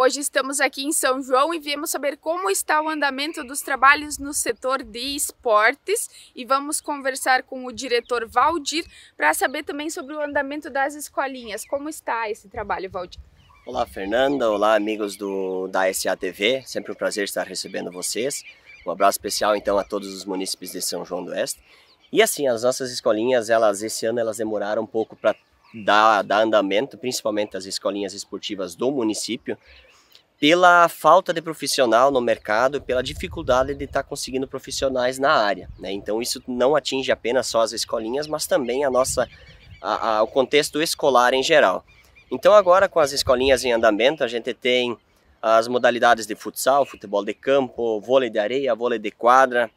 Hoje estamos aqui em São João e viemos saber como está o andamento dos trabalhos no setor de esportes e vamos conversar com o diretor Valdir para saber também sobre o andamento das escolinhas. Como está esse trabalho, Valdir? Olá, Fernanda. Olá, amigos do, da SATV. Sempre um prazer estar recebendo vocês. Um abraço especial, então, a todos os munícipes de São João do Oeste. E assim, as nossas escolinhas, elas esse ano, elas demoraram um pouco para dar, dar andamento, principalmente as escolinhas esportivas do município, pela falta de profissional no mercado, pela dificuldade de estar tá conseguindo profissionais na área. Né? Então isso não atinge apenas só as escolinhas, mas também a nossa, a, a, o contexto escolar em geral. Então agora com as escolinhas em andamento, a gente tem as modalidades de futsal, futebol de campo, vôlei de areia, vôlei de quadra.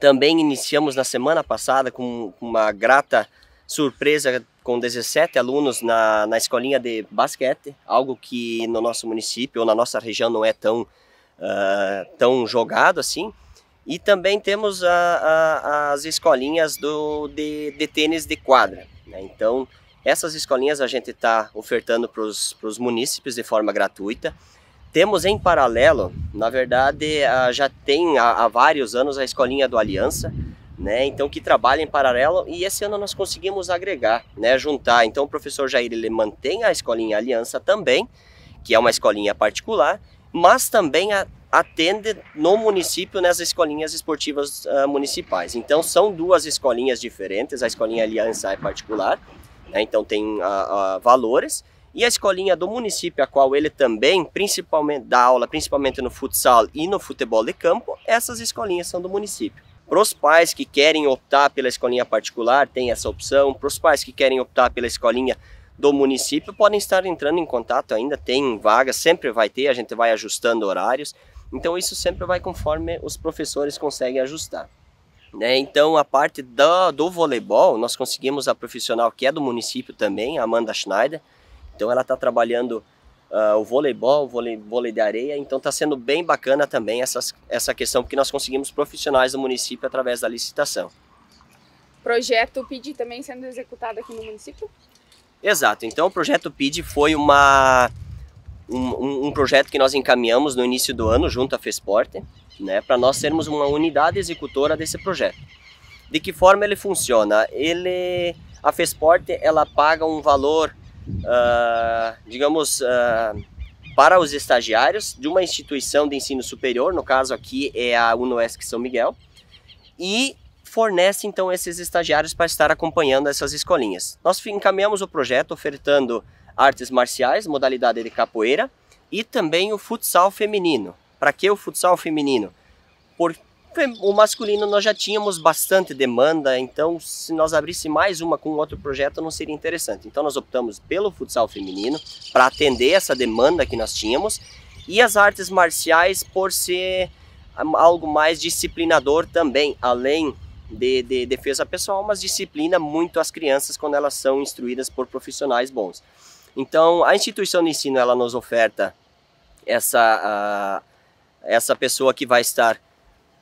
Também iniciamos na semana passada com uma grata surpresa com 17 alunos na, na escolinha de basquete, algo que no nosso município ou na nossa região não é tão, uh, tão jogado assim. E também temos a, a, as escolinhas do, de, de tênis de quadra. Né? Então, essas escolinhas a gente está ofertando para os munícipes de forma gratuita. Temos em paralelo, na verdade, já tem há, vários anos a escolinha do Aliança, né? Então que trabalha em paralelo e esse ano nós conseguimos agregar, né? Juntar. Então o professor Jair ele mantém a escolinha Aliança também, que é uma escolinha particular, mas também atende no município nas escolinhas esportivas uh, municipais. Então são duas escolinhas diferentes. A escolinha Aliança é particular, né? então tem uh, uh, valores. E a escolinha do município, a qual ele também principalmente dá aula, principalmente no futsal e no futebol de campo, essas escolinhas são do município. Para os pais que querem optar pela escolinha particular, tem essa opção. Para os pais que querem optar pela escolinha do município, podem estar entrando em contato ainda, tem vaga, sempre vai ter, a gente vai ajustando horários. Então isso sempre vai conforme os professores conseguem ajustar. Né? Então a parte do, do voleibol, nós conseguimos a profissional que é do município também, Amanda Schneider. Então ela está trabalhando uh, o voleibol, o vôlei, vôlei de areia. Então está sendo bem bacana também essa essa questão, porque nós conseguimos profissionais do município através da licitação. Projeto PID também sendo executado aqui no município? Exato. Então o projeto PID foi uma, um, um projeto que nós encaminhamos no início do ano junto à FESPORTE, né, para nós sermos uma unidade executora desse projeto. De que forma ele funciona? Ele, a FESPORTE ela paga um valor uh, digamos, uh, para os estagiários de uma instituição de ensino superior, no caso aqui é a UNOESC São Miguel, e fornece então esses estagiários para estar acompanhando essas escolinhas. Nós encaminhamos o projeto ofertando artes marciais, modalidade de capoeira, e também o futsal feminino. Para que o futsal feminino? o masculino nós já tínhamos bastante demanda, então se nós abrisse mais uma com outro projeto não seria interessante. Então nós optamos pelo futsal feminino para atender essa demanda que nós tínhamos e as artes marciais por ser hum, algo mais disciplinador também, além de, de defesa pessoal, mas disciplina muito as crianças quando elas são instruídas por profissionais bons. Então a instituição de ensino ela nos oferta essa, ah, essa pessoa que vai estar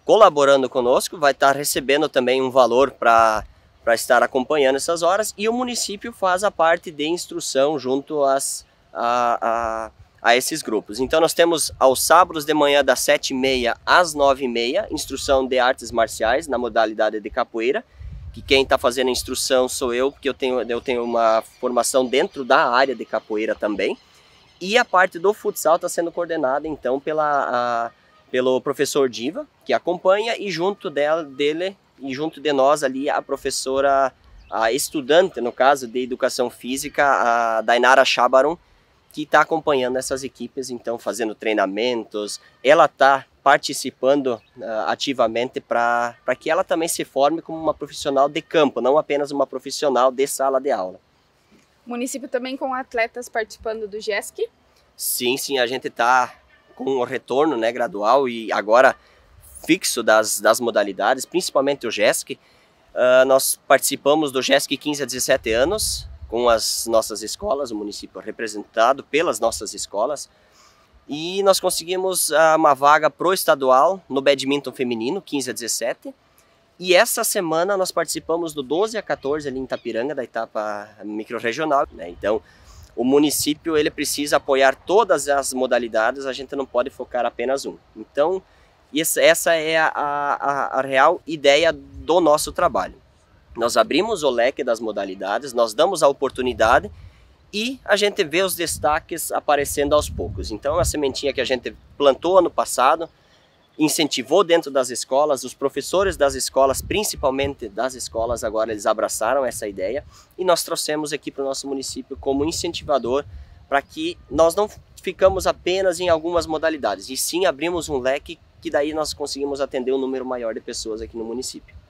colaborando conosco, vai estar recebendo também um valor para para estar acompanhando essas horas e o município faz a parte de instrução junto às, a, a, a esses grupos. Então nós temos aos sábados de manhã das 7h30 às 9h30, instrução de artes marciais na modalidade de capoeira, que quem está fazendo a instrução sou eu, porque eu tenho, eu tenho uma formação dentro da área de capoeira também. E a parte do futsal está sendo coordenada então pela... A, pelo professor Diva, que acompanha, e junto dela, dele, e junto de nós ali, a professora, a estudante, no caso, de Educação Física, a Dainara Chabaron, que está acompanhando essas equipes, então fazendo treinamentos. Ela está participando uh, ativamente para que ela também se forme como uma profissional de campo, não apenas uma profissional de sala de aula. Município também com atletas participando do GESC? Sim, sim, a gente está com um retorno né, gradual e agora fixo das, das modalidades, principalmente o GESC. Uh, ah, nós participamos do GESC 15 a 17 anos, com as nossas escolas, o município representado pelas nossas escolas. E nós conseguimos uh, uma vaga pro estadual no badminton feminino, 15 a 17. E essa semana nós participamos do 12 a 14 ali em Itapiranga, da etapa microrregional. Né? Então, o município ele precisa apoiar todas as modalidades, a gente não pode focar apenas um. Então, essa é a, a, a real ideia do nosso trabalho. Nós abrimos o leque das modalidades, nós damos a oportunidade e a gente vê os destaques aparecendo aos poucos. Então, a sementinha que a gente plantou ano passado, incentivou dentro das escolas, os professores das escolas, principalmente das escolas, agora eles abraçaram essa ideia e nós trouxemos aqui para o nosso município como incentivador para que nós não ficamos apenas em algumas modalidades e sim abrimos um leque que daí nós conseguimos atender um número maior de pessoas aqui no município.